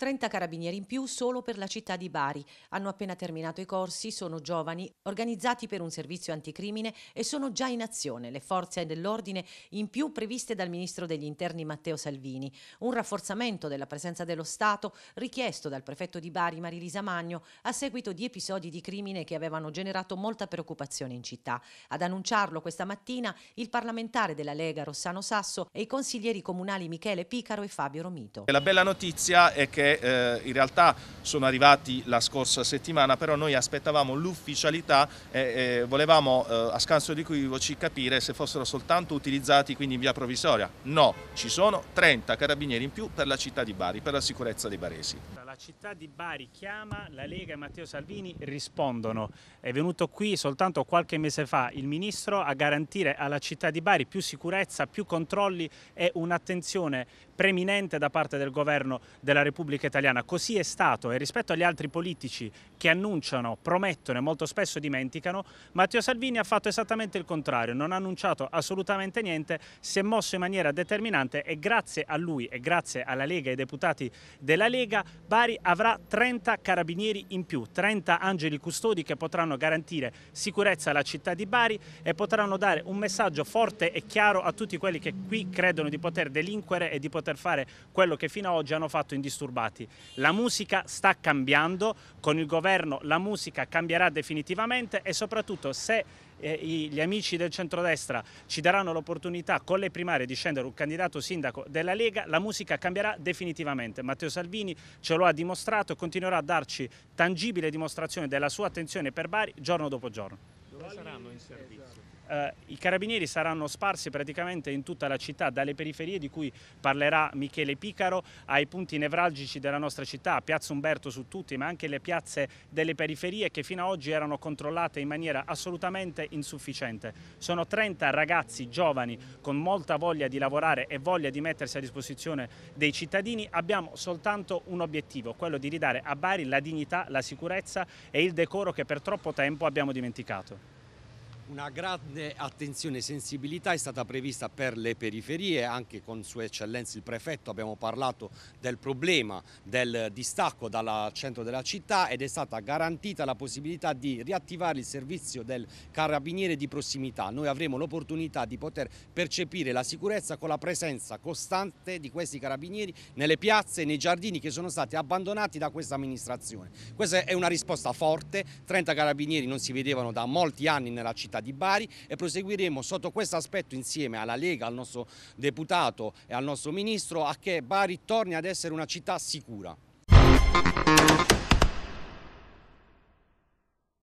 30 carabinieri in più solo per la città di Bari. Hanno appena terminato i corsi, sono giovani, organizzati per un servizio anticrimine e sono già in azione le forze dell'ordine in più previste dal ministro degli interni Matteo Salvini. Un rafforzamento della presenza dello Stato richiesto dal prefetto di Bari Marilisa Magno a seguito di episodi di crimine che avevano generato molta preoccupazione in città. Ad annunciarlo questa mattina il parlamentare della Lega Rossano Sasso e i consiglieri comunali Michele Picaro e Fabio Romito. La bella notizia è che eh, in realtà sono arrivati la scorsa settimana, però noi aspettavamo l'ufficialità e, e volevamo eh, a scanso di equivoci capire se fossero soltanto utilizzati quindi in via provvisoria. No, ci sono 30 carabinieri in più per la città di Bari, per la sicurezza dei baresi. La città di Bari chiama, la Lega e Matteo Salvini rispondono. È venuto qui soltanto qualche mese fa il Ministro a garantire alla città di Bari più sicurezza, più controlli e un'attenzione preminente da parte del Governo della Repubblica Repubblica Italiana. Così è stato e rispetto agli altri politici che annunciano, promettono e molto spesso dimenticano, Matteo Salvini ha fatto esattamente il contrario, non ha annunciato assolutamente niente, si è mosso in maniera determinante e grazie a lui e grazie alla Lega e ai deputati della Lega Bari avrà 30 carabinieri in più, 30 angeli custodi che potranno garantire sicurezza alla città di Bari e potranno dare un messaggio forte e chiaro a tutti quelli che qui credono di poter delinquere e di poter fare quello che fino ad oggi hanno fatto indisturbati stati. La musica sta cambiando, con il governo la musica cambierà definitivamente e soprattutto se eh, gli amici del centrodestra ci daranno l'opportunità con le primarie di scendere un candidato sindaco della Lega, la musica cambierà definitivamente. Matteo Salvini ce lo ha dimostrato e continuerà a darci tangibile dimostrazione della sua attenzione per Bari giorno dopo giorno. Dove saranno in servizio? eh, i carabinieri saranno sparsi praticamente in tutta la città, dalle periferie di cui parlerà Michele Picaro ai punti nevralgici della nostra città, Piazza Umberto su tutti, ma anche le piazze delle periferie che fino ad oggi erano controllate in maniera assolutamente insufficiente. Sono 30 ragazzi giovani con molta voglia di lavorare e voglia di mettersi a disposizione dei cittadini. Abbiamo soltanto un obiettivo, quello di ridare a Bari la dignità, la sicurezza e il decoro che per troppo tempo abbiamo dimenticato. Una grande attenzione e sensibilità è stata prevista per le periferie, anche con Sua Eccellenza il Prefetto abbiamo parlato del problema del distacco dal centro della città ed è stata garantita la possibilità di riattivare il servizio del carabiniere di prossimità. Noi avremo l'opportunità di poter percepire la sicurezza con la presenza costante di questi carabinieri nelle piazze e nei giardini che sono stati abbandonati da questa amministrazione. Questa è una risposta forte, 30 carabinieri non si vedevano da molti anni nella città di Bari e proseguiremo sotto questo aspetto insieme alla Lega, al nostro deputato e al nostro ministro a che Bari torni ad essere una città sicura.